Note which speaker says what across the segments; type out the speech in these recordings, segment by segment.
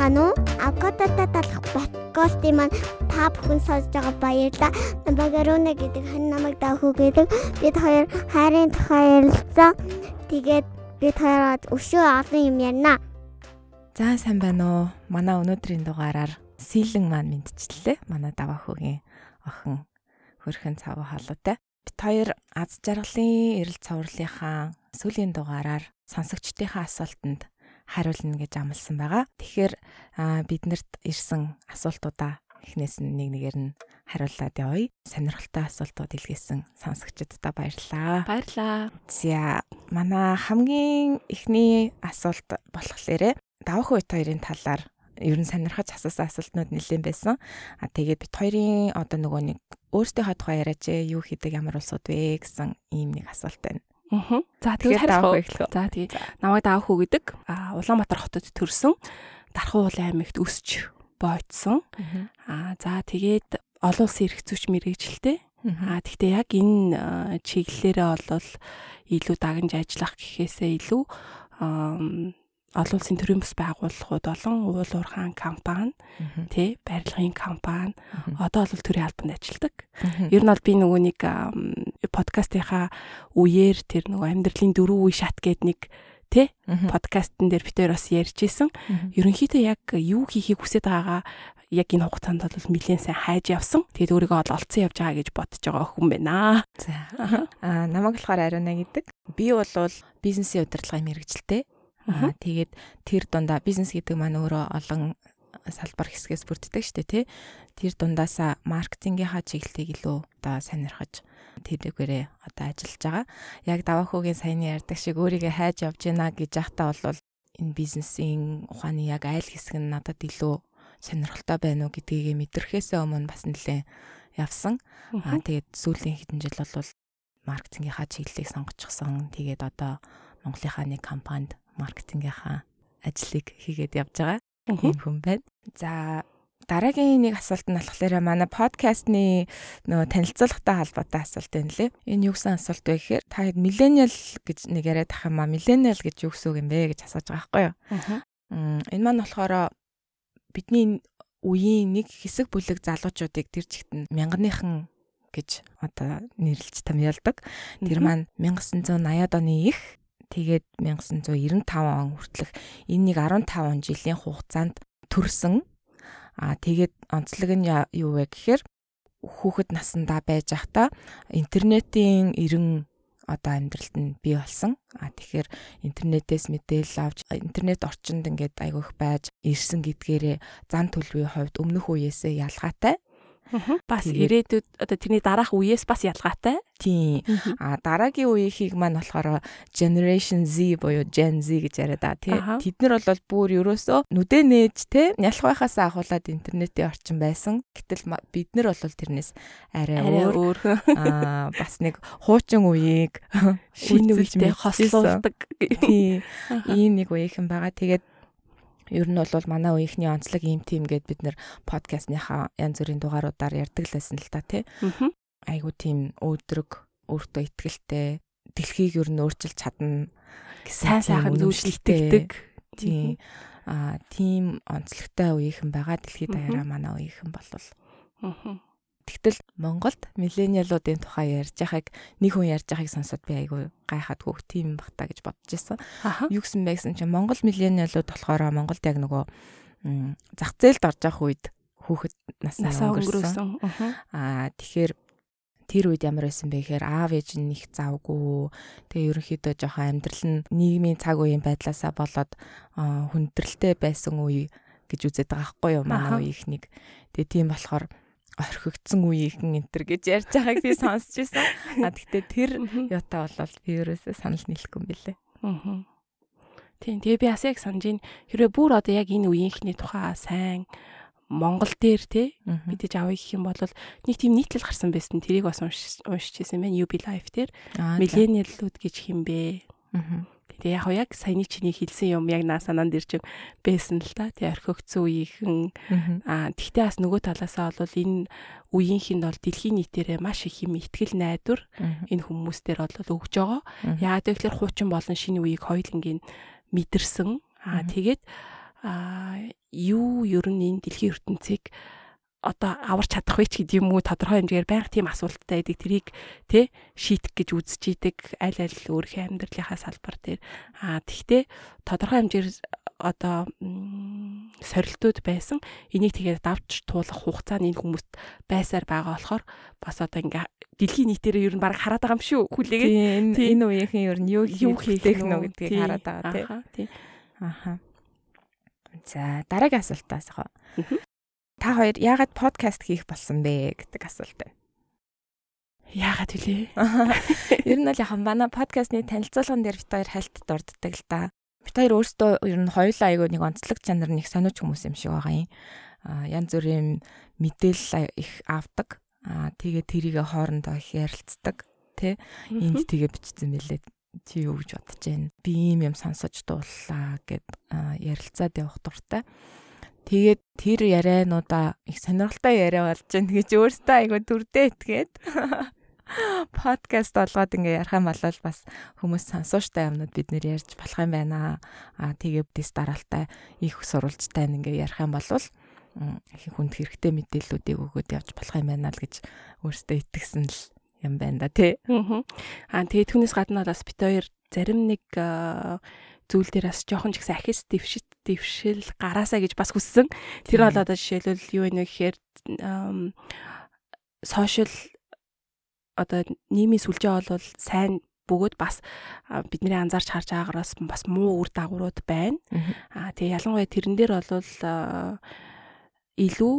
Speaker 1: тань уу? Акотата талах подкастын маань та бүхэн сонсож байгаа баярлалаа. Багаруна гэдэг хань намайг даахуу гэдэг бид хоёр хайрын тухай ярилцсан. Тэгээд бид хоёроо өшөө олон юм ярина.
Speaker 2: За сайн байна уу? Манай өнөөдрийн дугаараар Силэн маань мэдчихлээ. Манай даваахуугийн охин хөрхэн цав халуутай. Бид хоёр аз жаргалын эрэл цавралынхаа сүүлийн дугаараар сонсогчдийнхаа асуултанд хариулна гэж амласан байгаа. Тэгэхээр биднэрт ирсэн асуултуудаа эхнээс нь нэг нэгээр нь хариуллаад явъя. Сонирхолтой асуултууд илгээсэн сонсогчдод баярлалаа. Баярлалаа. За, манай хамгийн эхний асуулт болохлээрэ давах үед хоёрын талаар ер нь сонирхож асуусан асуултнууд нэлээд байсан. А тэгээд бит хоёрын одоо нөгөө нэг өөртөө хадгаа яриач юу хийдэг ямар улсууд вэ гэсэн ийм нэг асуулт байна.
Speaker 1: Аа. За тэгээд харах эхлэв. За тэгээд намайг даах хүү гэдэг Улаанбаатар хотод төрсэн Дархуу уул аймагт өсч бойдсон. Аа за тэгээд олон улсын эрх зүйч мэрэгжилтэй. Аа тэгтээ яг энэ чиглэлээрээ бол илүү дагнж ажиллах гэхээсээ илүү олон улсын төрийн бас байгууллагууд олон уул уурхаан компани тий барилгын компани одоо бол төрийн албанд ажилладаг. Ер нь бол би нөгөө нэг подкастынхаа үеэр тэр нөгөө амьдралын дөрвөн үе шат гэдэг нэг тий подкастн дээр битээр бас ярьж исэн. Ерөнхийдөө яг юу хийхийг хүсэж байгаагаа яг энэ хугацаанд бол нэлээд сайн хайж явсан. Тэгээд өөрийгөө ол олцсон явж байгаа гэж бодож байгаа хүн байна. За. Аа намайг болохоор Ариуна
Speaker 2: гэдэг. Би бол бизнесийн удирдлагын мэрэгчлээ. Аа тэгээд тэр дундаа бизнес гэдэг маань өөрөө олон салбар хэсгээс бүрддэг шүү дээ тий. Тэр дундаасаа маркетингийнхаа чиглэлийг илүү одоо сонирхож тэрүүгээрээ одоо ажиллаж байгаа. Яг даваахуугийн саяны ярьдаг шиг өөрийгөө хайж явж гинэ гэж яхта бол энэ бизнесийн ухааны яг айл хэсэг нь надад илүү сонирхолтой байна уу гэдгийг мэдрэхээс өмнө бас нэлээд явсан. Аа тэгээд сүүлийн хэдэн жил бол маркетингийнхаа чиглэлийг сонгочихсон. Тэгээд одоо Монголынхаа нэг компанид маркетингийнхаа ажлыг хийгээд явж байгаа юм хүн байна. За дараагийн нэг асуулт нь болохоор манай подкастны нөгөө танилцуулгатай холбоотой асуулт байна лээ. Энэ юу гэсэн асуулт вэ гэхээр та хэд миллениал гэж нэг яриад ах юм аа миллениал гэж юу гэсэн үг юм бэ гэж асууж байгаа байхгүй юу? Энэ маань болохоор бидний үеийн нэг хэсэг бүлэг залуучуудыг тэр чигт нь мянганыхан гэж одоо нэрлэж тамьялдаг. Тэр маань 1980-аад оны их Тэгээд 1995 он хүртэлх энэ нэг 15 жилийн хугацаанд төрсэн. Аа тэгээд онцлог нь юу вэ гэхээр хүүхэд насандаа байж захта интернетийн эрен одоо амьдралд нь бий болсон. А тэгэхээр интернетээс мэдээлэл авч интернет орчинд ингээд айгүйх байж ирсэн гэдгээрээ зан төлөвийн хувьд өмнөх үеэсээ ялгаатай
Speaker 1: бас ирээдүйд одоо тэрний дараах үеэс бас ялгаатай. Тийм. А дараагийн үеийнхийг
Speaker 2: маань болохоор э, Generation Z буюу Gen Z гэж яриад байгаа тий. Тэд нар бол бүр ерөөсөө нүдэн нээж тий нялхвахаас ахуулаад интернетийн орчин байсан. Гэтэл бид нар бол тэрнээс арай өөр. Аа бас нэг хуучин үеийг шинэ үедээ хослуулдаг. Тийм. Ийм нэг үеийнхэн байгаа. Тэгээд Ер нь бол манай үеийнхний онцлог юм тийм гээд бид нэр подкастныхаа янз бүрийн дугааруудаар ярьдаг л байсан л та тий. Айгуу тийм өөдрөг, өөртөө ихтэй, дэлхийг ер нь өөрчилж чадна гэсэн сайн сайхан зүйлшилтэгдэг. Тийм. Аа тийм онцлогтой үеийнхэн байгаа дэлхийд аяраа манай үеийнхэн болвол. Аа Тэгтэл Монголд миллениалуудын тухай ярьж байхыг нэг хүн ярьж байхыг сонсоод би айгүй гайхаад хөөх тийм бах та гэж бодож исэн. Юу гэсэн бэ гэсэн чинь Монгол миллениалууд болохоор Монголд яг нөгөө зах зээлд орж явах үед хүүхэд насаа өнгөрсөн. Аа тэгэхээр тэр үед ямар байсан бэ гэхээр аав ээж нь их завгүй. Тэгээ ерөнхийдөө жоохон амьдрал нь нийгмийн цаг үеийн байдлаасаа болоод хүндрэлтэй байсан үе гэж үздэг аахгүй юу манай үеийнхнийг. Тэгээ тийм болохоор орхигдсан үеийнхэн энтер гэж ярьж байгааг би сонсч байсан. А тэгтээ тэр ёта болол би ерөөсөө санал нийлэхгүй юм билэ.
Speaker 1: Аа. Тийм. Тэгээ би бас яг санаж ин хэрвээ бүр одоо яг энэ үеийнхний тухай сайн Монгол дээр те мэдээж авъя гэх юм бол нэг тийм нийтлэл гарсан байсан. Тэрийг бас уншиж байсан байна. UB Life дээр millennial-ууд гэж химбэ. Аа Тэгээ яг яг саяны чиний хэлсэн юм яг наа санаанд ирж байсан л та. Тэгээ орхигдсон үеийнхэн аа тэгтээ бас нөгөө талаасаа бол энэ үеийнхэнд бол дэлхийн нийтээрээ маш их юм ихтгэл найдвар энэ хүмүүстээр бол өгж байгаа. Яагаад вэ гэхээр хуучин болон шинэ үеийг хоёулангийн мэдэрсэн. Аа тэгээд аа юу ер нь энэ дэлхийн ертөнцийг одоо аварч чадах вэ ч гэдэг юм уу тодорхой хэмжээгээр байнга тийм асуулттай байдаг тэрийг тэ шийтгэх гэж үзэж идэг аль аль өөрийнхөө амьдралынхаа салбар дээр аа тэгтээ тодорхой хэмжээр одоо сорилтууд байсан энийг тэгээд давж туулах хугацаа нь энэ хүмүүст байсаар байгаа болохоор бас одоо ингээ дэлхийн нийтээрээ ер нь баг хараад байгаа юм шүү хүлээгээд энэ үеийнхэн ер нь юу хийх нэ гэдгийг хараад байгаа тий.
Speaker 2: Аха. За дараагийн асуултаас хаа та хоёр яагаад подкаст хийх болсон бэ гэдэг асуулт байна. Яагаад вүлээ? Ер нь бол яг манай подкастны танилцуулган дээр бит хоёр хальт дурддаг л да. Бит хоёр өөрсдөө ер нь хоёулаа айгүй нэг онцлог чанар нэг сониуч хүмүүс юм шиг байгаа юм. А янз бүрийн мэдээлэл их авдаг. А тэгээ тэрийгэ хоорондоо их ярилцдаг. Тэ энд тэгээ бичсэн мэлээ чи юу гэж бодож байна? Би ийм юм сонсож дууллаа гэд ярилцаад явах дуртай. Тэгээд тэр яриануудаа их сонирхолтой яриа болж байна гэж өөртөө айгүй дүрдээ итгээд подкаст болгоод ингээ ярих юм бол бас хүмүүс сонсууштай юмнууд бид нэр ярьж болох юм байна. Аа тэгээд дэс дараалтай их сурвалжтай ингээ ярих юм бол их хүнд хэрэгтэй мэдээллүүдийг өгөөд явж болох юм байна л гэж өөртөө
Speaker 1: итгэсэн л юм байна да тий. Аа тэгээд түүнээс гадна бас бит хоёр зарим нэг зүйл дээр бас жоохон ч ихсэн ахис дэвшит дэвшил гараасаа гэж бас хүссэн. Тэр бол одоо жишээлбэл юу вэ гэхээр сошиал одоо нийгмийн сүлжээ бол сайн бөгөөд бас бидний анзаарч харж байгаагаас бас муу үр дагаврууд байна. Аа тэгээ ялангуяа тэрэн дээр бол илүү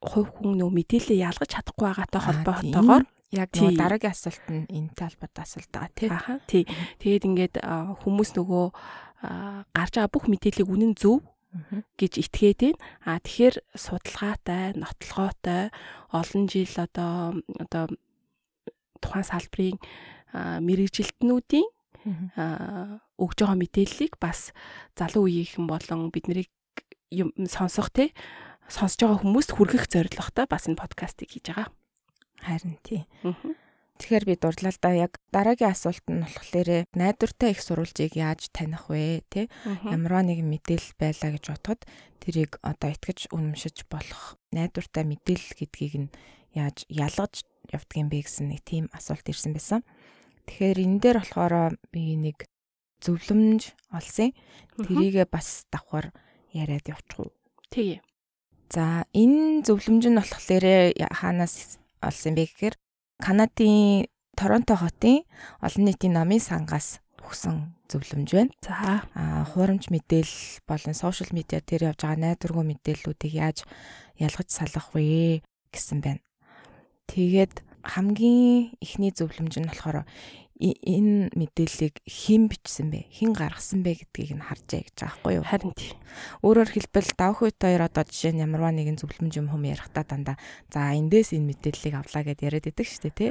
Speaker 1: хувь хүн нөө мэдээлэл ялгаж чадахгүй байгаатай холбоотойгоор яг нөгөө дараагийн асуулт нь энэ талбарт асуулт байгаа тий. Аха тий. Тэгээд ингээд хүмүүс нөгөө гарч байгаа бүх мэдээллийг үнэн зөв гэж итгээд байна. А тэгэхээр судалгаатай, нотлогоотой олон жил одоо одоо тухайн салбарын мэрэгжилтнүүдийн өгж байгаа мэдээллийг бас залуу үеийнхэн болон биднийг юм сонсох тий сонсож байгаа хүмүүст хүргэх зорилготой бас энэ подкастыг хийж байгаа.
Speaker 2: Харин тий. Аа Тэгэхээр би дурдлаалдаа яг дараагийн асуулт нь болохоор найдвартай их сурвалжийг яаж таних вэ? Тэ? Ямар нэгэн мэдээлэл байлаа гэж бодоход тэрийг одоо итгэж үнэмшиж болох найдвартай мэдээлэл гэдгийг нь яаж ялгаж явдгийн бэ гэсэн нэг тийм асуулт ирсэн байсан. Тэгэхээр энэ дээр болохоор би нэг зөвлөмж олсон. Тэрийгээ бас давхар яриад явчих уу? Тэгье. За энэ зөвлөмж нь болохоор хаанаас олсон бэ гэхээр Канадын Торонто хотын олон нийтийн намын сангаас өгсөн зөвлөмж байна. За аа хуурамч мэдээлэл болон сошиал медиа дээр явж байгаа найдваргүй мэдээллүүдийг яаж ялгаж салах вэ гэсэн байна. Тэгээд хамгийн ихний зөвлөмж нь болохоор энэ мэдээллийг хэн бичсэн бэ? Хэн гаргасан бэ гэдгийг нь харж яа гэж байгаа байхгүй юу? Харин тийм. Өөрөөр хэлбэл давх үйт хоёр одоо жишээ нь ямарваа нэгэн зөвлөмж юм хүм ярихдаа дандаа за эндээс энэ мэдээллийг авлаа гэд яриад идэг шүү дээ тий.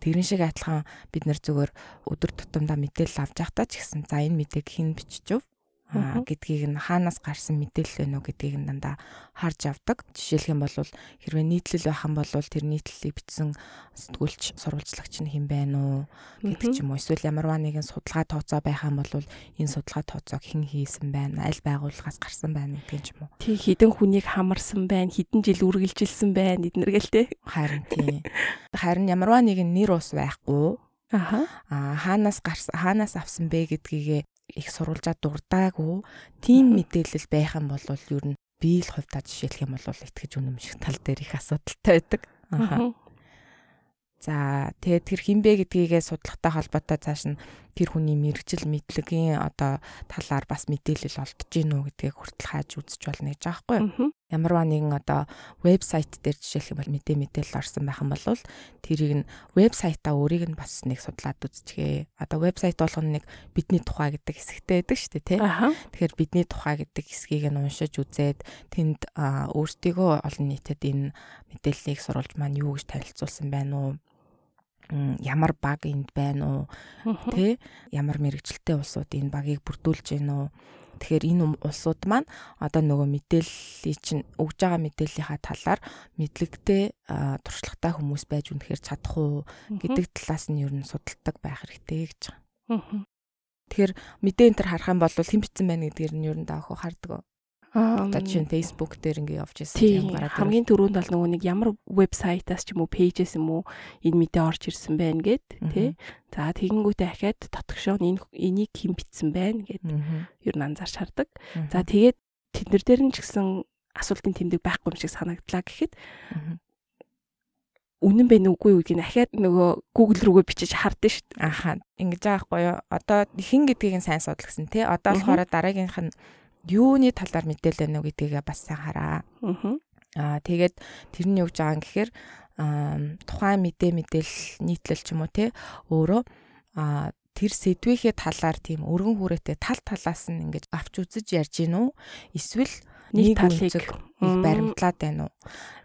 Speaker 2: Тэрэн шиг адилхан бид нэр зүгээр өдөр тутамдаа мэдээлэл авч явах таа ч гэсэн за энэ мэдээг хэн биччихв? гэдгийг нь хаанаас гарсан мэдээлэл байна уу гэдгийг нь дандаа харж авдаг. Жишээлх юм бол хэрвээ нийтлэл байх юм бол тэр нийтлэлийг бичсэн сэтгүүлч сурвалжлагч нь хэн байна уу гэдэг ч юм уу. Эсвэл ямарваа нэгэн судалгаа тооцоо байх юм бол энэ судалгаа тооцоог хэн хийсэн байна, аль байгууллагаас гарсан байна гэдэг юм уу.
Speaker 1: Тий хідэн хүнийг хамарсан байна, хідэн жил үргэлжилсэн байна эднэргэлтэй. Харин тий. Харин ямарваа нэгэн нэр ус
Speaker 2: байхгүй
Speaker 1: Аа
Speaker 2: хаанаас гарсан хаанаас авсан бэ гэдгийгэ их сурвалжаа дурдаагүй тийм мэдээлэл байх юм бол ер нь би л хувьдаа жишээлх юм бол итгэж үнэмших тал дээр их асуудалтай байдаг. Аа. За тэгээд тэр хинбэ гэдгийгээ судлахтай холбоотой цааш нь тэр хүний мэрэгжил мэдлэгийн одоо талаар бас мэдээлэл олдож гинүү гэдгийг хүртэл хайж үзэж болно гэж байгаа байхгүй ямарваа нэгэн одоо вебсайт дээр жишээлх юм бол мэдээ мэдээлэл орсон байх юм бол тэрийг нь вебсайтаа өөрийг нь бас нэг судлаад үзчихээ. Одоо вебсайт болгоно нэг бидний тухай гэдэг хэсэгтэй байдаг шүү дээ, тийм. Тэгэхээр бидний тухай гэдэг хэсгийг нь уншиж үзээд тэнд өөртөө олон нийтэд энэ мэдээллийг сурулж маань юу гэж танилцуулсан байна уу? ямар баг энд байна уу тэ ямар мэрэгчлэлтэй улсууд энэ багийг бүрдүүлж байна уу тэгэхээр энэ улсууд маань одоо нөгөө мэдээллийг чинь өгж байгаа мэдээллийнхаа талаар мэдлэгтэй туршлагатай хүмүүс байж үнэхээр чадах уу гэдэг талаас нь ер нь судалдаг байх хэрэгтэй гэж байгаа. Тэгэхээр мэдээ энэ төр харах юм бол хэн бичсэн байна гэдгээр нь ер нь даахуу хардаг. Одоо чинь
Speaker 1: Facebook дээр ингээ явж ирсэн юм гараад хамгийн түрүүнд бол нөгөө нэг ямар вебсайтаас ч юм уу пэйжээс юм уу энэ мэдээ орж ирсэн байна гэд тий. За тэгэнгүүтээ ахаад тотгошоо энэ энийг хэн битсэн байна гэд ер нь анзаарч хардаг. За тэгээд тэднэр дээр нь ч гэсэн асуултын тэмдэг байхгүй юм шиг санагдлаа гэхэд үнэн байна үгүй юу гэдгийг ахаад нөгөө Google рүүгээ бичиж хардсан шүү дээ. Ахаа. Ингэж байгаа байхгүй юу?
Speaker 2: Одоо хэн гэдгийг нь сайн судалгасан тий. Одоо болохоор дараагийнх нь юуны талаар мэдээлэл өгнө гэдгийг бас сайн хараа. Аа тэгээд тэрний өгж байгаа гэхээр тухайн мэдээ мэдээлэл нийтлэл ч юм уу те өөрөө аа тэр сэдвийнхээ талаар тийм өргөн хүрээтэй тал талаас нь ингэж авч үзэж ярьж гин үү? Эсвэл нэг талыг баримтлаад байна уу?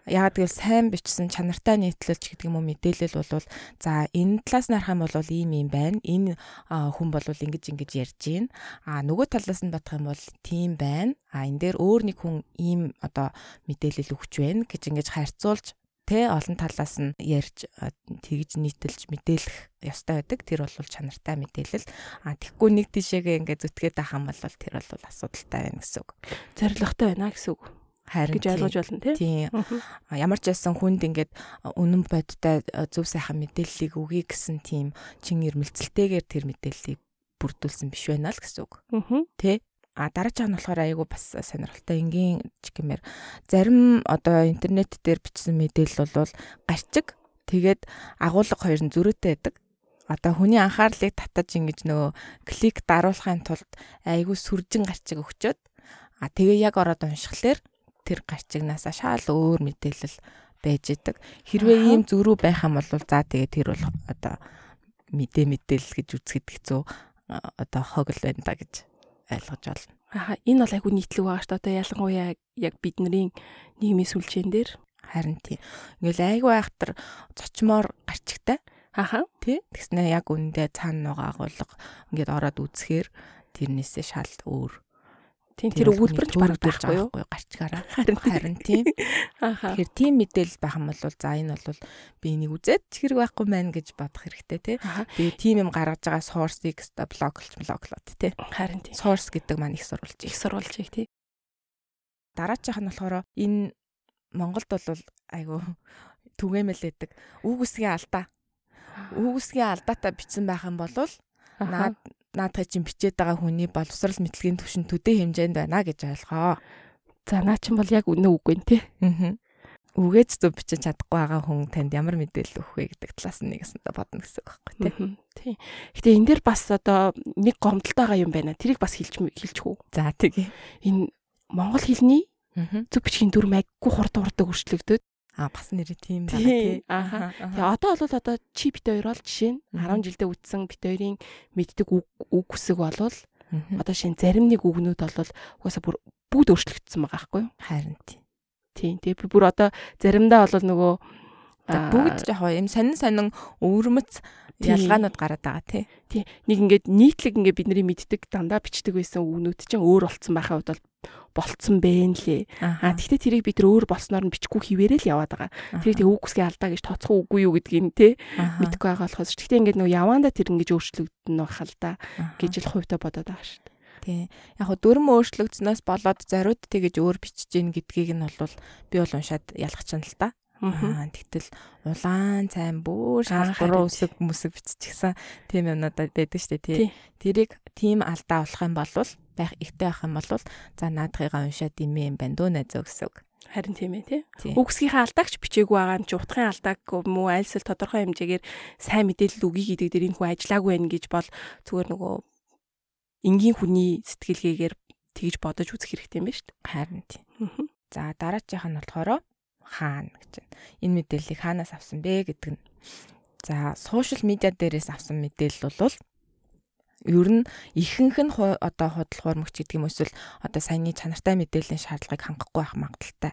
Speaker 2: яагаад гэвэл сайн бичсэн чанартай нийтлүүлж гэдэг юм уу мэдээлэл бол за энэ талаас нарах юм бол ийм юм байна. Энэ хүн бол ингэж ингэж ярьж байна. А нөгөө талаас нь бодох юм бол тийм байна. А энэ дээр өөр нэг хүн ийм одоо мэдээлэл өгч байна гэж ингэж харьцуулж тэ олон талаас нь ярьж тэгж нийтэлж мэдээлэх ёстой байдаг. Тэр бол чанартай мэдээлэл. А тэггүй нэг тишээгээ ингээд зүтгээд ахсан бол тэр бол асуудалтай байна гэсэн үг. Зоригтой байна гэсэн үг харин гэж ойлгож байна тийм ямар ч байсан хүнд ингээд үнэн бодтой зөв сайхан мэдээллийг өгье гэсэн тийм чин ирмэлцэлтэйгээр тэр мэдээллийг бүрдүүлсэн биш байна л гэсэн үг тий А дараачих нь болохоор айгүй бас сонирхолтой энгийн чигмээр зарим одоо интернет дээр бичсэн мэдээлэл бол гарчиг тэгээд агуулга хоёр нь зөрүүтэй байдаг. Одоо хүний анхаарлыг татаж ингэж нөгөө клик даруулахын тулд айгүй сүржин гарчиг өгчөөд а тэгээ яг ороод уншихлаэр тэр гарчигнаасаа шал өөр мэдээлэл байж идэг. Хэрвээ ийм зөрүү байх юм бол за тэгээд тэр бол одоо мэдээ мэдээлэл гэж үзэхэд хэцүү одоо хогл байна да гэж ойлгож байна.
Speaker 1: Аа энэ бол айгүй нийтлэг байгаа шүү дээ. Одоо ялангуяа яг бидний нийгмийн сүлжээн дээр харин тийм. Ингээл айгүй айхтар
Speaker 2: цочмоор гарчигтай. Ахаа тий. Тэгснэ яг үндэ цаана нугаа агуулга ингээд ороод үзэхээр тэрнээсээ шал өөр Тийм тэр өгүүлбэр ч бараг байхгүй юу? Гарчгаараа. Харин тийм.
Speaker 1: Тэгэхээр
Speaker 2: тийм мэдээлэл байх юм бол за энэ бол би энийг үзээд хэрэг байхгүй маань гэж бодох хэрэгтэй тий. Би тийм юм гаргаж байгаа source-ийг блоклж блоклоод тий. Харин тийм. Source гэдэг маань их сурвалж, их сурвалж их тий. Дараачих нь болохоор энэ Монголд бол айгүй түгээмэл байдаг. Үг үсгийн алдаа. Үг үсгийн алдаатай бичсэн байх юм бол наад наадхай чинь бичээд байгаа хүний боловсрал мэдлэгийн түвшин төдий хэмжээнд байна гэж ойлгоо. За наа чинь бол яг үнэ үгүй нэ. Аа. Үгээж зөв бичиж чадахгүй байгаа хүн танд ямар
Speaker 1: мэдээлэл өгөх вэ гэдэг талаас нь нэгэсэндээ бодно гэсэн үг байхгүй тий. Тий. Гэтэ энэ дээр бас одоо нэг гомдолтой байгаа юм байна. Тэрийг бас хэлж хэлчихв. За тий. Энэ монгол хэлний зөв бичгийн дүр маяггүй хурд хурд өөрчлөгдөд А бас нэрээ тийм байна тий. Аха. Тэгээ одоо бол одоо чи бит хоёр бол жишээ нь 10 жилдээ үтсэн бит хоёрын мэддэг үг үг үсэг бол одоо шин зарим нэг үгнүүд бол угаасаа бүр бүгд өөрчлөгдсөн байгаа байхгүй юу? Харин тий. Тий. Тэгээ би бүр одоо заримдаа бол нөгөө бүгд яг юм сонин сонин өвөрмц ялгаанууд гараад байгаа тий. Тий. Нэг ингээд нийтлэг ингээд бидний мэддэг дандаа бичдэг байсан үгнүүд чинь өөр болцсон байхад бол болцсон бэ нэлээ. Аа тэгтээ тэрийг бид өөр болсноор нь бичгүй хിവэрэл яваад байгаа. Тэрийг тэг үгсгээ алдаа гэж тооцох үгүй юу гэдгийг те мэдэхгүй байгаа болохоос тэгтээ ингээд нөгөө явандаа тэр ингэж өөрчлөгдөн байх л да гэж л хувьтай бодоод байгаа шүү дээ. Тий. Яг хөө дүрм өөрчлөгдснөөс болоод зариуд тэгэж
Speaker 2: өөр бичиж гин гэдгийг нь бол би бол уншаад ялгах чинь л та. Аа тэгтэл улаан цайн бүр шалгуур үсэг мүсэг биччихсэн тийм юмнуудад байдаг штэ тий. Тэрийг тийм алдаа болох юм бол байх ихтэй байх юм бол за наадхыгаа уншаад имээ юм байна дөө найзөө гэсэн үг.
Speaker 1: Харин тийм ээ тий. Үгсгийнхаа алдаагч бичээгүй байгаа юм чи утгын алдааг мөн альсэл тодорхой хэмжээгээр сайн мэдээлэл өгье гэдэг дээр энэ хүн ажиллаагүй байх гэж бол зүгээр нөгөө энгийн хүний сэтгэлгээгээр тэгж бодож үзэх хэрэгтэй юм ба шүү дээ.
Speaker 2: Харин тийм. За дараачих нь болохоор хаана гэж байна. Энэ мэдээллийг хаанаас авсан бэ гэдэг нь. За сошиал медиа дээрээс авсан мэдээлэл бол ер нь ихэнх нь одоо худал хуурмагч гэдэг юм эсвэл одоо саяны чанартай мэдээллийн шаардлагыг хангахгүй байх магадaltaй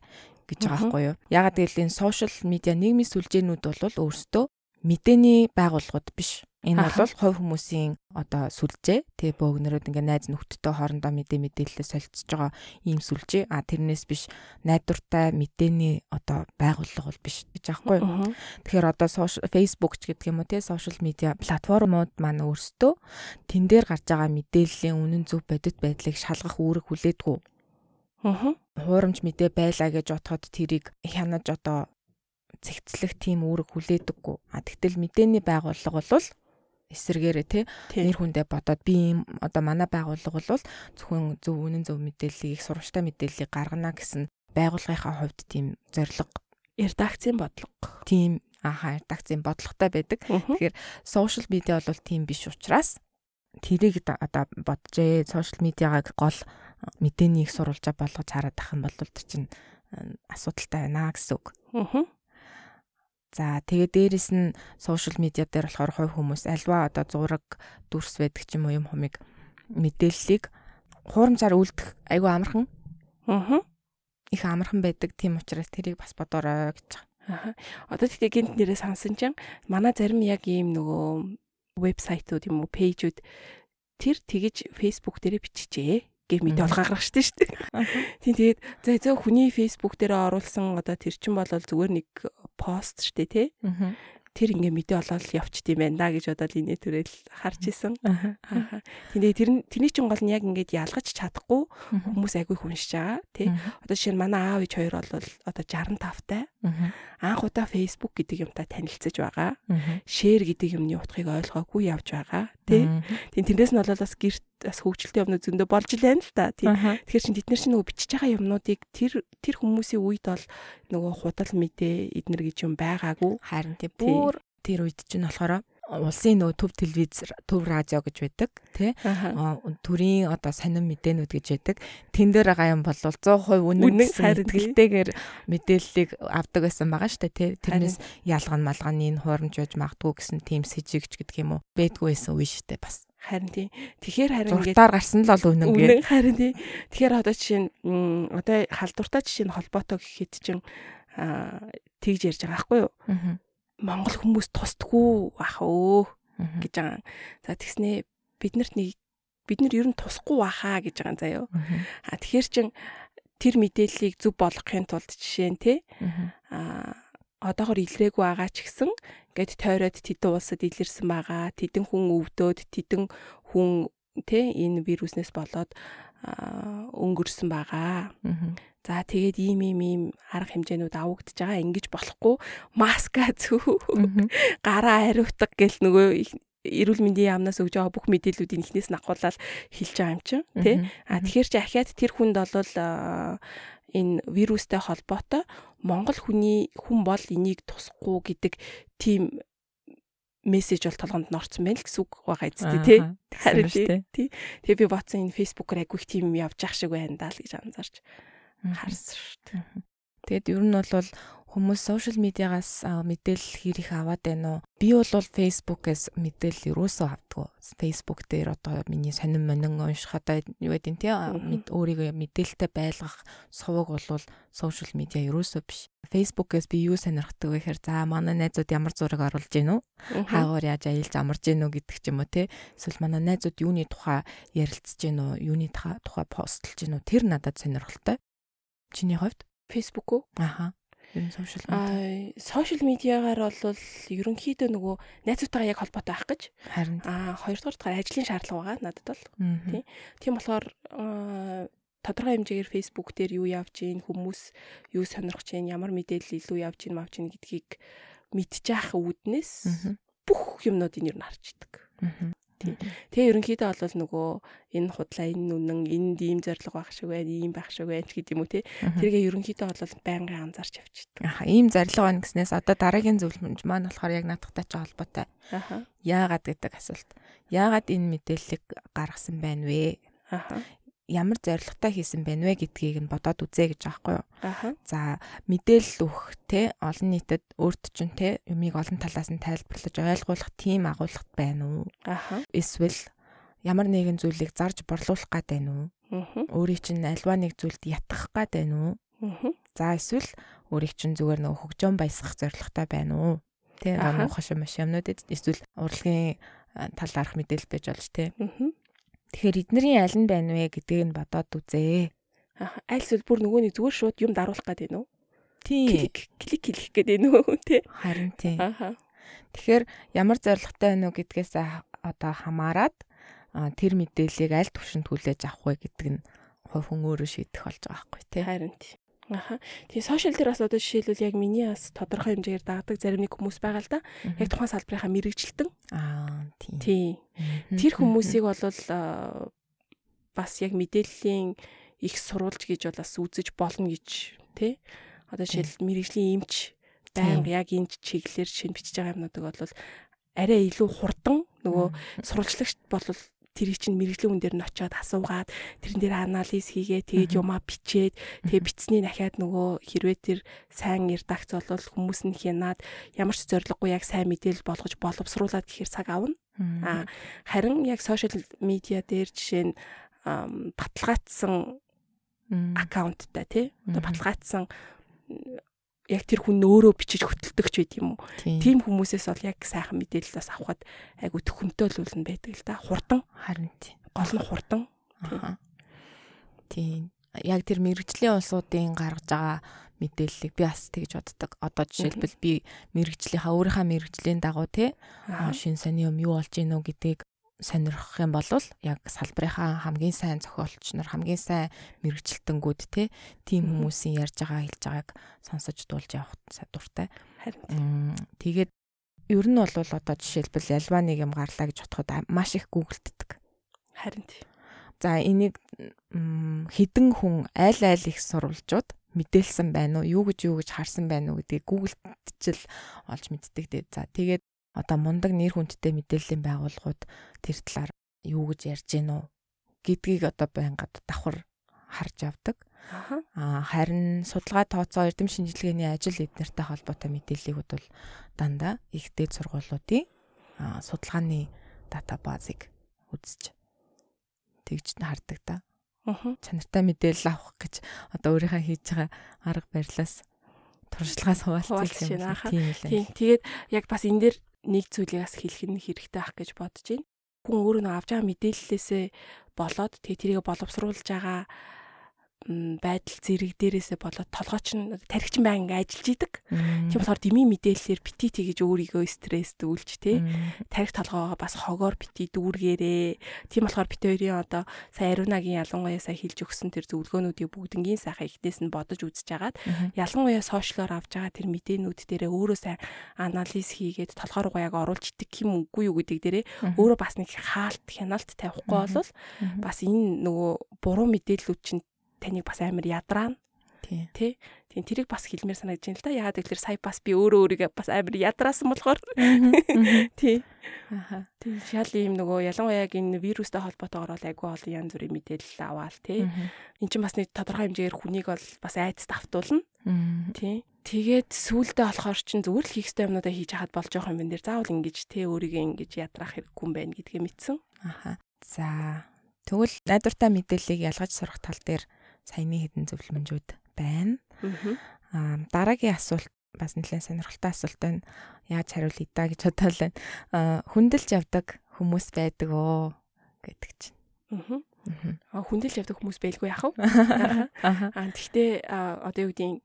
Speaker 2: гэж байгаа байхгүй юу. Ягаад гэвэл энэ сошиал медиа нийгмийн сүлжээнүүд бол өөрсдөө мэдээний байгууллагууд биш Энэ бол хувь хүмүүсийн одоо сүлжээ. Тэгээ бөөгнөрөөд ингээ найз нөхдөдтэй хоорондоо мэдээ мэдээлэлээ солилцож байгаа ийм сүлжээ. А тэрнээс биш найдвартай мэдээний одоо байгууллага бол биш гэж аахгүй. Тэгэхээр одоо Facebook ч гэдэг юм уу те social media платформуд маань өөрсдөө тэн дээр гарч байгаа мэдээллийн үнэн зөв бодит байдлыг шалгах үүрэг хүлээдгүү. Аа. Хуурамч мэдээ байлаа гэж отоход тэрийг хянаж одоо цэгцлэх тийм үүрэг хүлээдэггүй. А тэгтэл мэдээний байгууллага бол эсэргээрээ тий нэр хүндээ бодоод би ийм одоо манай байгууллага бол зөвхөн зөв үнэн зөв мэдээллийг их сурвалжтай мэдээллийг гаргана гэсэн байгууллагынхаа хувьд тийм зорилго редакцийн бодлого тийм аха редакцийн бодлоготой байдаг. Тэгэхээр social media бол тийм биш учраас тэрийг одоо боджээ social media-г гол мэдээний их сурвалжаа болгож хараад ах юм бол тэр чинь асуудалтай байна гэсэн үг. Аа. За тэгээ дээрэс нь сошиал медиа дээр болохоор хой хүмүүс альва одоо зураг дүрс байдаг ч юм уу юм хумыг мэдээллийг хуурамчаар үлдэх айгүй амархан. Аа.
Speaker 1: Их амархан байдаг тийм учраас тэрийг бас бодорой гэж байгаа. Аа. Одоо тэгтээ гинт нэрээ сансан чинь манай зарим яг ийм нөгөө вебсайтууд юм уу пэйжүүд тэр тэгж Facebook дээрээ биччихээ гэх мэт бол гаргах штеп шүү дээ. Тийм тэгээд зөө зөө хүний Facebook дээр оруулсан одоо тэр чин бол зүгээр нэг пост штеп тий. Тэр ингээ мэдээ олоод явчт юм байна да гэж бодоод инээ төрөл харж исэн. Тэгээд тэр нь тэрний чин гол нь яг ингээд ялгаж чадахгүй хүмүүс агүй хүншиж байгаа тий. Одоо жишээ нь манай аав ээж хоёр бол одоо 65 тай. Анх удаа Facebook гэдэг юмтай танилцж байгаа. Шэр гэдэг юмны утгыг ойлгоогүй явж байгаа тий. Тийм тэрнээс нь бол бас гэрт бас хөгжилтэй юмнууд зөндөө болж л байна л да. Тийм. Тэгэхээр чинь тэд нар чинь нөгөө бичиж байгаа юмнуудыг тэр тэр хүмүүсийн үед бол нөгөө худал мэдээ эднэр гэж юм байгаагүй. Харин тийм бүр тэр үед чинь болохоор улсын нөгөө төв телевиз, төв радио гэж байдаг
Speaker 2: тий. Төрийн одоо сонин мэдээнүүд гэж байдаг. Тэн дээр байгаа юм бол 100% үнэн хэрэгтэйгээр мэдээллийг авдаг байсан байгаа шүү дээ тий. Тэрнээс ялган малганы энэ хуурамч байж магадгүй гэсэн тийм сэжигч гэдэг юм уу. Бэдгүй байсан үе шүү дээ бас.
Speaker 1: Харин тий. Тэгэхээр харин ингээд зуртаар гарсан л бол үнэн гээ. Үнэн харин тий. Тэгэхээр одоо жишээ нь одоо халдвартай жишээ нь холбоотой гэхэд чинь тэгж ярьж байгаа байхгүй юу? Аа. Монгол хүмүүс тусдггүй баха өө гэж байгаа. За тэгснэ биднэрт нэг бид нар ер нь тусахгүй баха гэж байгаа заяо. Аа тэгэхээр чин тэр мэдээллийг зөв болгохын тулд жишээ нь тий. Аа одоогор илрээгүй байгаа ч гэсэн гэд тойроод тэдэн улсад илэрсэн байгаа. Тэдэн хүн өвдөөд тэдэн хүн тэ энэ вируснээс болоод өнгөрсөн байгаа. За тэгээд ийм ийм ийм арга хэмжээнүүд авагдж байгаа. Ингиж болохгүй маска зүү. Гараа ариутга гэл нөгөө эрүүл мэндийн яамнаас өгж байгаа бүх мэдээллүүдийг эхнээс нь ахуулаад хэлж байгаа юм чинь тий. А тэгэхээр чи ахиад тэр хүнд бол энэ вирустэй холбоотой Монгол хүний хүн бол энийг тусахгүй гэдэг тийм мессеж бол толгонд норцсон байна л гэсэн үг байгаа эцтэй тий. Харин тий. Тэгээ би бодсон энэ фейсбүүкээр агүйх тийм явж ах шиг байна даа л гэж анзаарч харсан шүү дээ. Тэгэд ер нь бол хүмүүс сошиал медиагаас мэдээлэл
Speaker 2: хийх аваад байна уу? Би бол Facebook-ээс мэдээлэл юусоо авдгүй. Facebook дээр одоо миний сонин монин уншихад юу гэдэг нь тий өөрийгөө мэдээлэлтэй байлгах сувг бол сошиал медиа юусоо биш. Facebook-ээс би юу сонирхдаг вэ гэхээр за манай найзууд ямар зураг оруулж гинүү? Хаагуур яаж аялж амарж гинүү гэдэг ч юм уу тий. Эсвэл манай найзууд юуны тухай ярилцж гинүү, юуны тухай постлж гинүү тэр надад сонирхолтой.
Speaker 1: Чиний хувьд Facebook уу? Ахаа энэ сошиал медиа. Аа, сошиал медиагаар бол ерөнхийдөө нөгөө найзуудтайгаа яг холбоотой байх гэж. Харин. Аа, хоёрдугаар дахь ажлын шаардлага байгаа надад бол. Тийм. Тийм болохоор тодорхой хэмжээгээр Facebook дээр юу явж гин хүмүүс юу сонирхож гин ямар мэдээлэл илүү явж гин мавж гин гэдгийг мэдчих үүднээс бүх юмнуудыг нь харж идэг тий. Тэгээ ерөнхийдөө бол нөгөө энэ худлаа энэ үнэн энд ийм зориг байх шиг байна, ийм байх шиг байна гэдэг юм уу тий. Тэргээ ерөнхийдөө бол байнгын анзаарч явчихдаг.
Speaker 2: Аха ийм зориг байна гэснээс одоо дараагийн зөвлөмж маань болохоор яг надтай ч холбоотой. Аха. Яагаад гэдэг асуулт. Яагаад энэ мэдээллийг гаргасан байна вэ? Аха ямар зорилготой хийсэн бэ нэ гэдгийг нь бодоод үзье гэж аахгүй юу. За мэдээлэл өгөх те олон нийтэд өөрт чинь те юмыг олон талаас нь тайлбарлаж ойлгуулах тийм агуулгад байна уу? Эсвэл ямар нэгэн зүйлийг зарж борлуулах гад байна уу? Өөрийг чинь альва нэг зүйлд ятгах гад байна уу? За эсвэл өөрийг чинь зүгээр нэг хөгжөөн баясгах зорилготой байна уу? Тэ ном хошин маш юмнуудад эсвэл урлагийн талаарх мэдээлэл байж болж те. Аа Тэгэхээр эднэрийн аль нь байна вэ гэдгийг нь бодоод үзээ.
Speaker 1: Аль сүлбүр нөгөөний зүгээр шууд юм даруулах гэдэг нь үү? Тийм. Клик клик гэдэг нь үү те?
Speaker 2: Харин тийм. Аха. Тэгэхээр ямар зорилготой байна уу гэдгээс одоо хамаарат тэр мэдээллийг аль түвшинд хүлээж авах вэ гэдэг нь хувь хүн өөрөө шийдэх болж байгаа байхгүй
Speaker 1: тий. Харин тий. Аха. Тэгээ сошиал дээр бас одоо жишээлбэл яг миний бас тодорхой хэмжээгээр дагдаг зарим нэг хүмүүс байгаа л да. Яг тухайн салбарынхаа мэрэгжилтэн. Аа тийм. Тийм. Тэр хүмүүсийг бол э, бас яг мэдээллийн их сурулж гэж бол бас үзэж болно гэж тий. Одоо жишээлбэл мэрэгжлийн эмч байнга яг энэ чиглэлээр шинэ бичиж байгаа юмнуудыг бол арай илүү хурдан нөгөө сурвалжлагч бол тэрийг чинь мэрэгжлийн хүн дээр нь очиод асуугаад тэрэн дээр анализ хийгээ тэгээд юмаа бичээд тэгээд бичсний дахиад нөгөө хэрвээ тэр сайн редакц болвол хүмүүс нь хянаад ямар ч зориггүй яг сайн мэдээлэл болгож боловсруулаад гэхэр цаг авна. Аа харин яг сошиал медиа дээр жишээ нь баталгаажсан аккаунттай тий. Одоо баталгаажсан яг тэр хүн өөрөө бичиж хөтөлдөгч байд юм уу. Тийм хүмүүсээс бол яг сайхан мэдээлэл бас авахд айгу төхөнтэй л үлэн байдаг л да. Хурдан. Харин тийм. Гол нь хурдан. Аа. Тийм. Яг тэр мэрэгжлийн улсуудын
Speaker 2: гаргаж байгаа мэдээллийг би бас тэгж боддог. Одоо жишээлбэл би мэрэгжлийнхаа өөрийнхөө мэрэгжлийн дагуу те шинэ сони юм юу болж гинөө гэдгийг сонирхох юм бол яг салбарынхаа хамгийн сайн зохиолч нар хамгийн сайн мэрэгчлэлтэнгүүд те тийм хүмүүсийн ярьж байгаа хэлж байгааг сонсож дуулж явах дуртай. Харин тэгээд ер нь бол одоо жишээлбэл альва нэг юм гарлаа гэж бодоход маш их гуглддаг. Харин тийм. За энийг хідэн хүн аль аль их сурвалжууд мэдээлсэн байна уу? Юу гэж юу гэж харсан байна уу гэдгийг гуглдчихл олж мэддэг дээ. За тэгээд одоо мундаг нэр хүндтэй мэдээллийн байгууллагууд тэр талаар юу гэж ярьж гинөө гэдгийг одоо байнгад давхар харж авдаг. Аа харин судалгаа тооцоо эрдэм шинжилгээний ажил эднэртэй холбоотой мэдээллийг бол дандаа ихтэй сургуулиудын судалгааны датабазыг үзэж тэгж хардаг та. Аа. Чанартай мэдээлэл авах гэж одоо өөрийнхөө хийж байгаа арга барилаас туршлагаас хуваалцсан юм байна. Тийм.
Speaker 1: Тэгээд яг бас энэ дээр нэг зүйлийг бас хэлэх нь хэрэгтэй ах гэж бодож байна. Хүн өөрөө нэг авч байгаа мэдээллээсээ болоод тэгээ тэрийг боловсруулж байгаа байдал зэрэг дээрээсээ болоод толгойч нь тархич байнг ажиллаж идэг. Тийм болохоор дими мэдээллээр бити тэгж өөрийгөө стресс дүүлж тий. Тарих толгоогоо бас хогоор бити дүүргээрээ. Тийм болохоор бит хоёрын одоо сая Ариунагийн ялангуяа сая хилж өгсөн тэр зөвлөгөөнүүдийг бүгднгийн сайхан ихтээс нь бодож үзэж хагаад ялангуяа сошиалоор авж байгаа тэр мэдээнүүд дээрээ өөрөө сайн анализ хийгээд толгой руугаа яг оруулж идэг юм үгүй юу гэдэг дээрээ өөрөө бас нэг хаалт хяналт тавихгүй бол бас энэ нөгөө буруу мэдээллүүд чинь таныг бас амар ядраана. Тий. Тийм тэрийг бас хэлмээр санагдаж байна л да. Яагаад гэвэл сая бас би өөрөө өөрийгөө бас амар ядраасан болохоор. Тий. Аха. Тийм шал ийм нөгөө ялангуяа яг энэ вирустэй холбоотойгоор бол айгүй олон янз бүрийн мэдээлэл аваал тий. Энд чинь бас нэг тодорхой хэмжээгээр хүнийг бол бас айдас давтуулна. Тий. Тэгээд сүулдэ болохоор чин зүгээр л хийх ёстой юмнуудаа хийж хаад болж байгаа юм байна дэр. Заавал ингэж тий өөрийгөө ингэж ядрах хэрэггүй юм байна гэдгээ мэдсэн.
Speaker 2: Аха. За. Тэгвэл найдвартай мэдээллийг ялгаж сурах тал дээр саяны хэдэн зөвлөмжүүд байна. Аа дараагийн асуулт бас нэлээд сонирхолтой асуулт байна. Яаж хариулъя да гэж бодоол байна. Аа хүндэлж явдаг хүмүүс байдаг оо гэдэг чинь.
Speaker 1: Аа. Аа хүндэлж явдаг хүмүүс байлгүй яах вэ? Аа тэгтээ одоо юу гэдгийг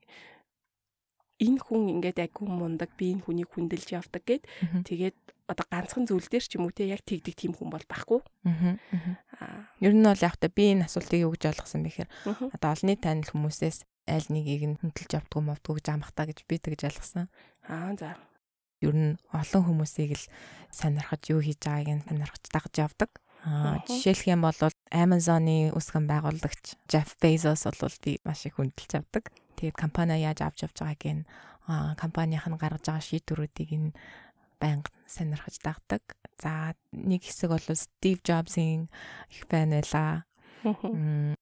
Speaker 1: энэ хүн ингээд аггүй мундаг би энэ хүнийг хүндэлж явдаг гэд тэгээд одоо ганцхан зүйл дээр ч юм уу те яг тэгдэг тийм хүн бол байхгүй.
Speaker 2: Аа. Ер нь бол яг та би энэ асуултыг юу гэж ойлгосон бэ гэхээр одоо олонний танил хүмүүсээс аль нэгийг нь хөндлөж явдгүй мовдгүй гэж амх та гэж би тэгж ойлгосон. Аа за. Ер нь олон хүмүүсийг л сонирхож юу хийж байгааг нь сонирхож дагж явдаг. Аа жишээлх юм бол Amazon-ы үсгэн байгуулагч Jeff Bezos бол би маш их хөндлөж явдаг. Тэгээд компани яаж авч явж байгааг нь компанийх нь гаргаж байгаа шийдвэрүүдийг нь байнга сонирхож дагдаг. За нэг хэсэг бол Стив Джобсын их байна байла.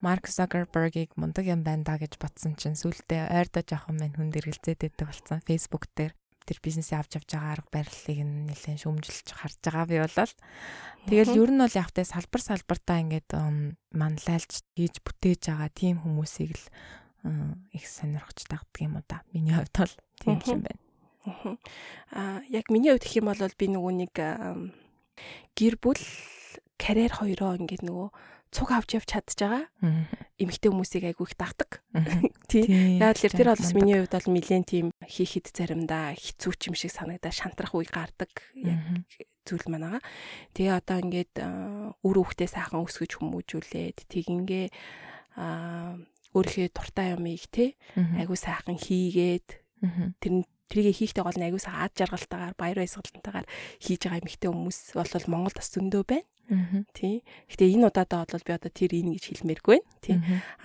Speaker 2: Марк Закербергийг мундаг юм байна да гэж бодсон чинь сүүлдээ ойрдоо жоохон мань хүн дэргэлзээд байдаг болсон. Facebook дээр тэр бизнесээ авч явж байгаа арга барилыг нь нэлээд шөмжилж харж байгаа би болол. Тэгэл ер нь бол явтай салбар салбартаа ингээд манлайлж хийж бүтээж байгаа тийм хүмүүсийг л их сонирхож тагддаг юм уу да. Миний хувьд бол тийм юм байна.
Speaker 1: Аа яг миний хувьд гэх юм бол би нөгөө нэг гэр бүл карьер хоёроо ингээд нөгөө цуг авч явж чадж байгаа. Эмэгтэй хүмүүсийг айгүй их давдаг. Тий. Яг л тэр бол бас миний хувьд бол нэгэн тийм хийхэд заримдаа хэцүү ч юм шиг санагдаа шантрах үе гардаг. Яг зүйл маань байгаа. Тэгээ одоо ингээд үр хөвгтэй сайхан өсгөж хүмүүжүүлээд тэгингээ өөрийнхөө дуртай юмыг те айгүй сайхан хийгээд тэр нь тэрийг хийхдээ гол нь аягүйс аад жаргалтайгаар баяр баясгалантайгаар хийж байгаа эмэгтэй хүмүүс бол Монголд бас зөндөө байна. Тий. Гэтэ энэ удаадаа бол би одоо тэр ийн гэж хэлмээргүй байна. Тий.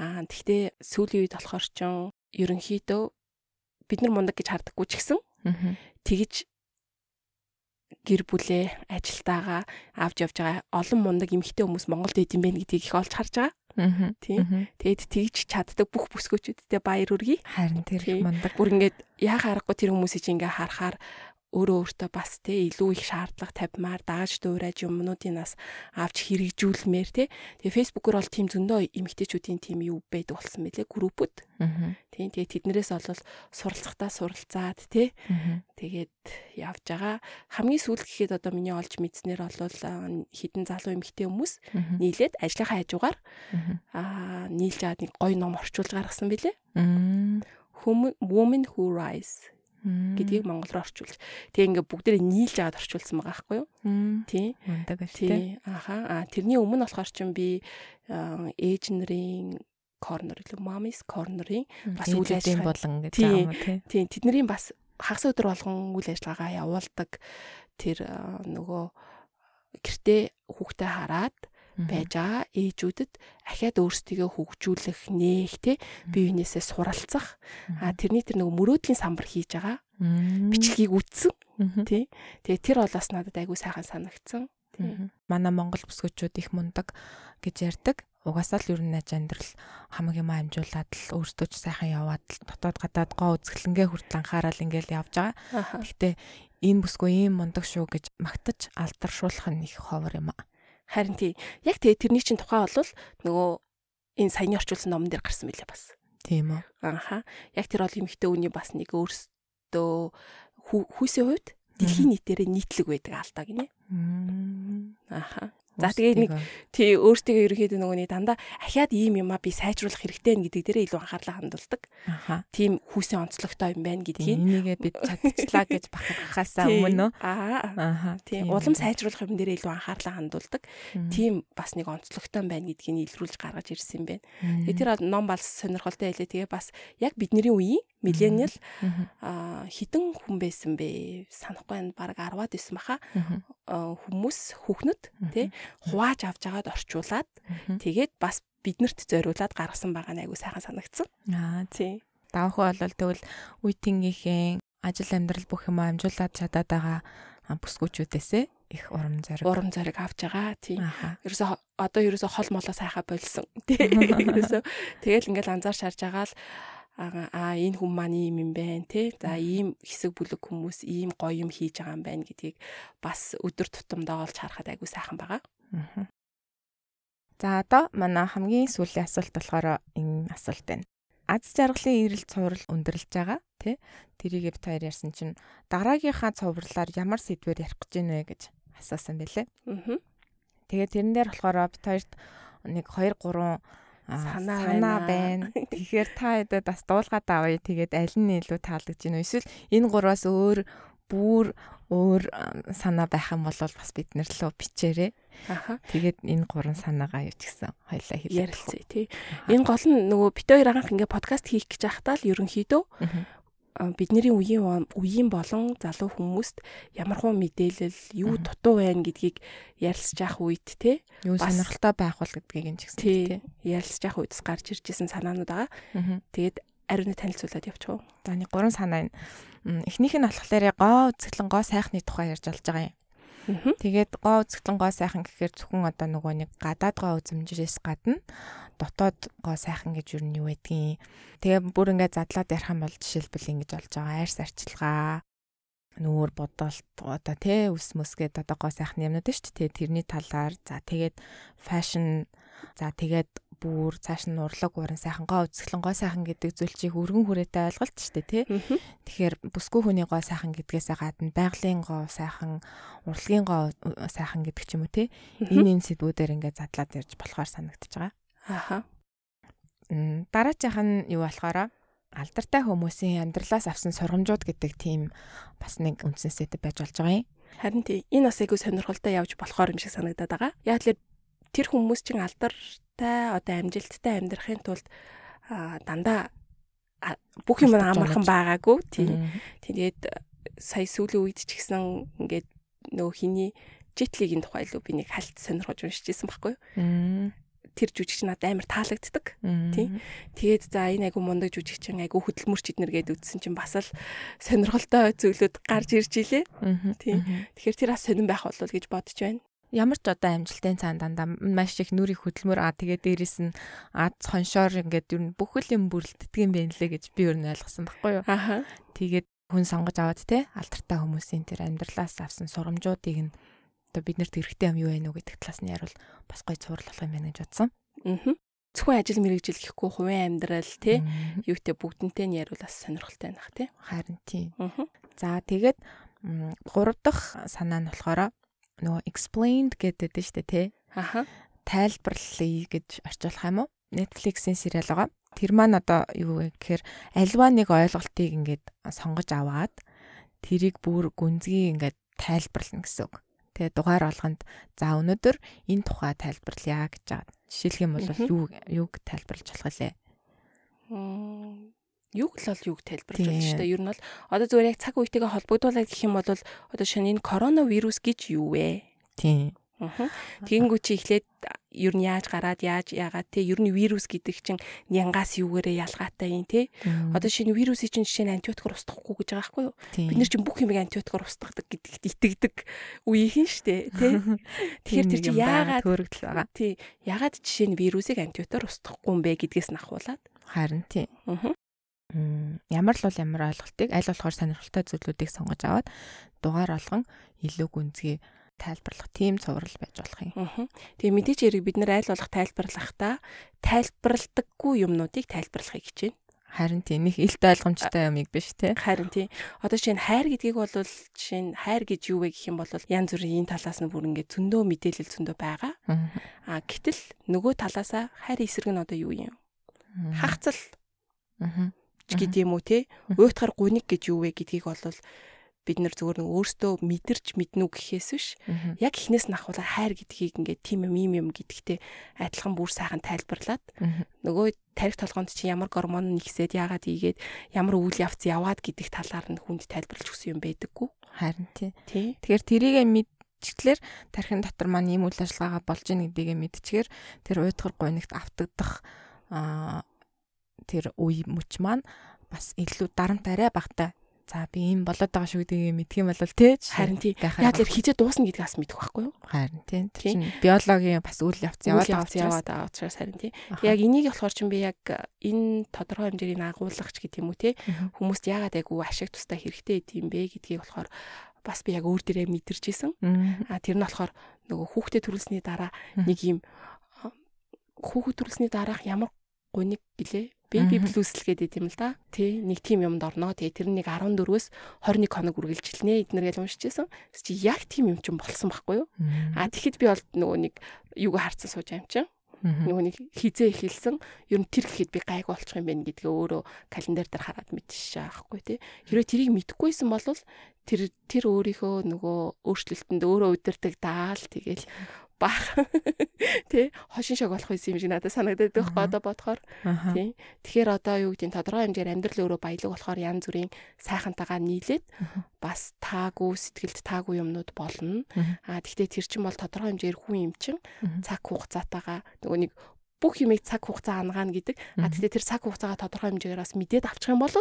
Speaker 1: Аа тэгтээ сүүлийн үед болохоор ч ерөнхийдөө бид нар мундаг гэж хардаггүй ч гэсэн тэгж гэр бүлээ ажилтаагаа авч явж байгаа олон мундаг эмэгтэй хүмүүс Монголд идэм байх гэдгийг их олж харж байгаа. Тийм. Тэгэд тэгж чаддаг бүх бүсгүүчүүдтэй баяр үргэе. Харин тэр их мундаг. Бүр ингээд яах аргагүй тэр хүмүүсийг ингээ харахаар өөрөө өөртөө бас те илүү их шаардлага тавьмаар дааж дуурайж юмнуудын нас авч хэрэгжүүлмээр те. Тэгээ фэйсбүүкээр бол тийм зөндөө эмэгтэйчүүдийн тийм юу байдаг болсон мэлээ группүүд. Тийм тэгээ тэднэрээс олвол суралцахтаа суралцаад те. Тэгээд явж байгаа. Хамгийн сүүл гэхэд одоо миний олж мэдснээр бол хідэн залуу эмэгтэй хүмүүс нийлээд ажлынхаа хажуугаар аа нийлж аваад нэг гоё ном орчуулж гаргасан билээ. Women Who Rise гэдгийг монгол руу орчуулж тэг ингээ бүгдээ нийлж аваад орчуулсан байгаа байхгүй юу тий ундаг тий аха а тэрний өмнө болохоор ч би ээж нарын corner илүү mommy's corner-ийн бас үйл ажиллагаа болон гэж байгаа юм тий тий тэдний бас хагас өдөр болгон үйл ажиллагаа явуулдаг тэр нөгөө гэртээ хүүхдээ хараад байж байгаа. Ээжүүдэд ахиад өөрсдийгөө хөгжүүлэх, нээх те бие биенээсээ суралцах. А тэрний тэр нэг мөрөөдлийн самбар хийж байгаа.
Speaker 2: Бичлэгийг
Speaker 1: үтсэн тий. Тэгээ тэр болоос надад айгүй сайхан санагдсан. Манай Монгол бүсгүүчүүд их мундаг
Speaker 2: гэж ярьдаг. Угасаал ер нь ажи амьдрал хамаг юм амжуулаад л өөртөө ч сайхан яваад л дотоод гадаад гоо үзгэлэнгээ хүртэл анхаарал ингээл явж байгаа. Гэхдээ энэ бүсгүй ийм мундаг шүү гэж магтаж алдаршуулах нь их ховор юм аа.
Speaker 1: Харин тий. Яг тэгээ тэрний чинь тухай бол нөгөө энэ саяны орчуулсан номон дээр гарсан мөлий бас. Тийм үү. Аха. Яг тэр бол эмхтэй үний бас нэг өөрсдөө хүйсийн хувьд дэлхийн нийтээрээ нийтлэг байдаг алдаа гинэ. Аха. За тэгээд нэг тий өөртөө ерөөхдөө нөгөөний дандаа ахиад ийм юм а би сайжруулах хэрэгтэй нэ гэдэг дээрээ илүү анхаарлаа хандуулдаг. Аха. Тийм хүүсийн онцлогтой юм байна гэдгийг. Энийгээ бид чадчихлаа гэж бахархахаасаа өмнө. Аа. Аха. Тийм улам сайжруулах юм дээрээ илүү анхаарлаа хандуулдаг. Тийм бас нэг онцлогтой юм байна гэдгийг илрүүлж гаргаж ирсэн юм байна. Тэгээд тэр ном бас сонирхолтой байлээ. Тэгээ бас яг бидний үеийн Миллениал аа хідэн хүн байсан бэ? Санахгүй байна. Бараг 10-аад байсан баха. Хүмүүс хүүхнүүд тий хувааж авч агаад орчуулад тэгээд бас биднэрт зориулаад гаргасан байгаа нь айгүй сайхан санагдсан. Аа тий.
Speaker 2: Давхуу бол тэгвэл үетингийнхээ ажил амьдрал бүх юм амжуулаад чадаад байгаа бүсгүүчүүдээсээ их урам зориг урам зориг авч байгаа тийм.
Speaker 1: Ерөөсө одоо ерөөсө хол молоо сайхаа болсон. Тийм. Ерөөсө тэгэл ингээл анзаар шарж байгаа л аа энэ хүн маань ийм юм байна те за ийм хэсэг бүлэг хүмүүс ийм гоё юм хийж байгаа юм байна гэдгийг бас өдөр тутамдаа олж харахад айгүй сайхан байгаа.
Speaker 2: За одоо манай хамгийн сүүлийн асуулт болохоор энэ асуулт байна.
Speaker 1: Аз жаргалын
Speaker 2: эрэлт цуврал өндөрлж байгаа тий Тэрийг бит хоёр ярьсан чинь дараагийнхаа цувралаар ямар сэдвээр ярих гэж байна вэ гэж асуусан байлээ. Аа. Тэгээ тэрэн дээр болохоор бит хоёрт нэг 2 3 санаа байна. Тэгэхээр та хэдэд бас дуулгаад авъя. Тэгээд аль нь илүү таалагдж гинөө? Эсвэл энэ гурваас өөр бүр өөр санаа байх юм бол бас бид нэр лөө бичээрэй. Аха. Тэгээд энэ гурван санаагаа юу ч
Speaker 1: гэсэн хоёлаа хэлээ. Ярилцъя тий. Энэ гол нь нөгөө бит хоёр анх ингээ подкаст хийх гэж байхдаа л ерөнхийдөө Э, бидний үеийн үеийн болон залуу хүмүүст ямархуу мэдээлэл юу дутуу байна гэдгийг ярилцж явах үед те юу сонирхолтой байх бол гэдгийг энэ ч гэсэн те ярилцж явах үедс гарч иржсэн санаанууд байгаа. Тэгээд
Speaker 2: ариуны танилцуулаад явчихв. За нэг гурван санаа энэ. Эхнийх нь болохоор гоо цэглэн гоо сайхны тухай ярьж алж байгаа юм. Тэгээд гоо үзэгдлэн гоо сайхан гэхээр зөвхөн одоо нөгөө нэг гадаад гоо үзэмжрээс гадна дотоод гоо сайхан гэж юу нь юу гэдгийг. Тэгээ бүр ингээд задлаад ярих юм бол жишээлбэл ингэж болж байгаа арьс арчилгаа нүүр бодолт одоо тий ус мөсгээд одоо гоо сайхны юмнууд шүү дээ тэрний талаар за тэгээд фэшн за тэгээд бүр цааш нь урлаг уран сайхан гоо үзэсгэлэн гоо сайхан гэдэг зүйлчийг өргөн хүрээтэй ойлголт шүү дээ тий. Тэгэхээр бүсгүй хүний гоо сайхан гэдгээсээ гадна байгалийн гоо сайхан, урлагийн гоо сайхан гэдэг ч юм уу тий. Энэ энэ сэдвүүдээр ингээд задлаад ярьж болохоор санагдчихж байгаа. Аха. Дараачих нь юу болохоро алдартай хүмүүсийн амьдралаас авсан сургамжууд гэдэг тийм бас нэг үндсэнсэд байж болж
Speaker 1: байгаа юм. Харин тий энэ бас айгүй сонирхолтой явж болохоор юм шиг санагдаад байгаа. Яа тэлэр тэр хүмүүс чинь алдар амжилттай одоо амжилттай амьдрахын тулд дандаа бүх юм амархан байгаагүй тийм. Тэгээд э, сая сүүлийн үед ч гэсэн ингээд нөгөө хиний житлигийн тухай илүү би нэг хальт сонирхож уншижсэн байхгүй юу. Тэр жүжигч надад амар таалагддаг. Тий. Тэгээд за энэ айгу мундаг жүжигч айгу хөдөлмөрч иднэр гээд үдсэн чинь бас л сонирхолтой зүйлүүд гарч ирж илээ. Тий. Тэгэхээр тэр бас сонирн байх болов гэж бодож байна ямар ч одоо
Speaker 2: амжилттай цаан дандаа маш их нүрийг хөдөлмөр аа тэгээ дээрэс нь аз хоншоор ингээд ер нь бүхэл юм бүрлддэг юм байна лээ гэж би ер нь ойлгосон баггүй юу. Аха. Тэгээд хүн сонгож аваад те алдартай хүмүүсийн тэр амьдралаас авсан сурамжуудыг нь одоо биднэрт хэрэгтэй юм юу байноу гэдэг талаас нь яривал бас гоё цуврал болох
Speaker 1: юм байна гэж бодсон. Аа. Зөвхөн ажил мэрэгжил гэхгүй хувийн амьдрал те юутэй бүгднтэй нь яривал бас сонирхолтой байх те. Харин тийм. Аа. За тэгээд гурав
Speaker 2: дахь санаа нь болохоор нөгөө explained гэдэг дээ шүү дээ тий. Аха. Тайлбарлая гэж орчуулах юм уу? Netflix-ийн сериал байгаа. Тэр маань одоо юу вэ гэхээр альва нэг ойлголтыг ингээд сонгож аваад тэрийг бүр гүнзгий ингээд тайлбарлана гэсэн үг. Тэгээ дугаар болгонд за өнөөдөр энэ тухай тайлбарлая гэж байгаа. Жишээлх юм бол юу юуг тайлбарлаж болох вэ?
Speaker 1: юг л бол юг тайлбарч байна шүү дээ. Ер нь бол одоо зүгээр яг цаг үетэйгээ холбогдуулаад гэх юм бол одоо шинэ энэ коронавирус гэж юу вэ? Тийм. Тэгэнгүүт чи эхлээд ер нь яаж гараад яаж яагаад те ер нь вирус гэдэг чинь нянгаас юугээрээ ялгаатай юм те. Одоо шинэ вирусыг чинь жишээ нь антибиотикор устгахгүй гэж байгаа байхгүй юу? Бид нар чинь бүх юмыг антибиотикор устгадаг гэдэгт итгэдэг үеийн штэ те. Тэгэхээр тэр чинь яагаад төрөгдөл байгаа. Тий. Яагаад жишээ нь вирусыг антибиотикор устгахгүй юм бэ гэдгээс нь ахуулаад.
Speaker 2: Харин тий ямар л бол ямар ойлголтыг аль болохоор сонирхолтой зүйлүүдийг сонгож аваад дугаар болгон
Speaker 1: илүү гүнзгий тайлбарлах тийм цуврал байж болох юм. Тэгээ мэдээж хэрэг бид нэр аль болох тайлбарлахдаа тайлбарладаггүй юмнуудыг тайлбарлахыг хичээнэ. Харин тийм нэг илт ойлгомжтой юмыг биш те. Харин тийм. Одоо шинэ хайр гэдгийг бол жишээ нь хайр гэж юу вэ гэх юм бол янз бүрийн талаас нь бүр ингээд зөндөө мэдээлэл зөндөө байгаа. Аа гэтэл нөгөө талаасаа хайр эсрэг нь одоо юу юм? Хагцал. Аа ч гэдэм үү те уйтахаар гуник гэж юу вэ гэдгийг бол бид нар зүгээр нэг өөртөө мэдэрч мэднү гэхээс биш яг эхнээс нь ахвала хайр гэдгийг ингээд тийм юм юм юм гэдэгтэй адилхан бүр сайхан тайлбарлаад нөгөө тарих толгоонд чи ямар гормон нэгсээд яагаад ийгээд ямар үйл явц яваад гэдэг талаар нь хүнд тайлбарлаж өгсөн юм байдаггүй харин тий
Speaker 2: Тэгэхээр тэрийгэ мэдчихлээр тархин дотор маань ийм үйл ажиллагаагаа болж ийн гэдгийг мэдчихээр тэр уйтгар гонигт автагдах а тэр үе мөч маань бас илүү дарамттай багтай За би ийм болоод байгаа шүү гэдгийг мэдх юм бол тэж харин тий. Яг л хизээ дуусна гэдгийг бас мэдэх байхгүй юу? Харин тий. Тэр чинь биологийн бас үйл явц яваад байгаа яваад
Speaker 1: байгаа учраас харин тий. Яг энийг болохоор чинь би яг э, энэ тодорхой хэмжээний агуулгач гэдэг юм уу тий. Хүмүүст яагаад яг үе ашиг тустай хэрэгтэй гэдэм бэ гэдгийг болохоор бас би яг өөр дээрээ мэдэрч исэн. А тэр нь болохоор нөгөө хүүхдээ төрүүлсний дараа нэг юм хүүхэд төрүүлсний дараах ямар гуниг гэлээ Baby blues л гэдэг юм л да. Тэ нэг тийм юмд орно. Тэгээ тэр нэг 14-өөс 21 хоног үргэлжилж нэ эднэргээл уншижсэн. Тэс чи яг тийм юм чинь болсон байхгүй юу? А тэгэхэд би бол нөгөө нэг юг харцсан сууж юм чинь нөгөө нэг хизээ эхэлсэн ер нь тэр гэхэд би гайг болчих юм байна гэдгээ өөрөө календар дээр хараад мэдчихэж байгаа хгүй тий. Хэрвээ тэрийг мэдэхгүйсэн бол тэр тэр өөрийнхөө нөгөө өөрчлөлтөнд өөрөө удирдаг даал тэгэл баах тий хошин шог болох байсан юм шиг надад санагдаад байхгүй одоо бодохоор тий тэгэхээр одоо юу гэдэг нь тодорхой хэмжээр амьдрал өөрөө баялаг болохоор янз бүрийн сайхантайгаа нийлээд бас таагүй сэтгэлд таагүй юмнууд болно а тэгтээ тэр чинь бол тодорхой хэмжээр хүн юм чинь цаг хугацаатайгаа нөгөө нэг бүх юмыг цаг хугацаа ангаана гэдэг. А тэгтээ тэр цаг хугацаагаа тодорхой хэмжээгээр бас мэдээд авчих юм бол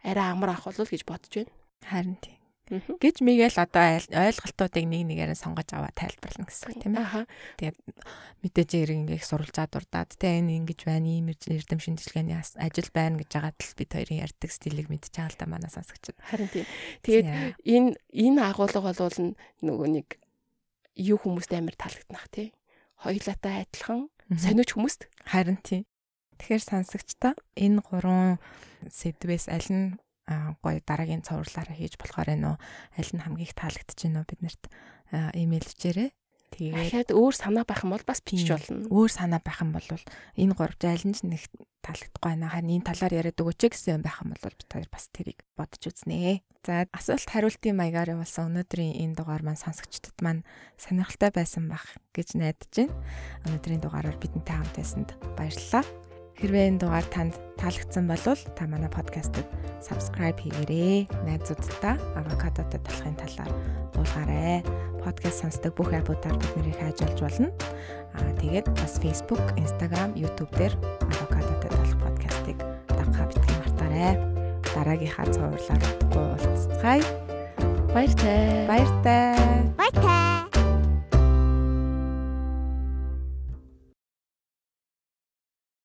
Speaker 1: арай амар ах болов гэж бодож байна. Харин тийм гэж мигэл одоо
Speaker 2: ойлголтуудыг нэг нэгээрээ сонгож аваа тайлбарлана гэсэн тийм ээ. Тэгээд мэдээж эрг ингээд сурвалжаа дурдаад тэ энэ ингэж байна, ийм эрдэм шинжилгээний ажил байна гэж байгаа тал бид
Speaker 1: хоёрын ярьдаг стилийг мэдчихэе л да манай сансагчид. Харин тийм. Тэгээд энэ энэ агуулга болвол нөгөө нэг юу хүмүүст амар таалагднах тий. Хоёлаатай адилхан сониуч хүмүүст харин тий. Тэгэхээр сансагчдаа энэ гурван
Speaker 2: сэдвээс аль нь гоё дараагийн цувралаараа хийж болохоор энэ үү аль нь хамгийн их таалагдж байна уу бид нарт имэйл бичээрэй. Тэгээд өөр санаа байх юм бол бас бичиж болно. Өөр санаа байх юм бол энэ гурав айл нь ч нэг таалагдахгүй байна. Харин энэ талаар яриад өгөөч гэсэн юм байх юм бол бид хоёр бас тэрийг бодож үзнэ. За асуулт хариултын маягаар явуулсан өнөөдрийн энэ дугаар маань сонсогчдод маань сонирхолтой байсан бах гэж найдаж байна. Өнөөдрийн дугаараар бидэнтэй хамт байсанд баярлалаа. Хэрвээ энэ дугаар танд таалагдсан бол та манай подкастыг subscribe хийгээрэй. Найзуудтай авокадотой талахын талаар уулгаарай. Подкаст сонсдог бүх аппуудаар бид нэрийг хайж олж болно. Аа тэгээд бас Facebook, Instagram, YouTube дээр авокадотой талах подкастыг дагах битгий мартаарай. Дараагийнхаа цувралаар уулзцай. Баяртай. Баяртай. Баяртай.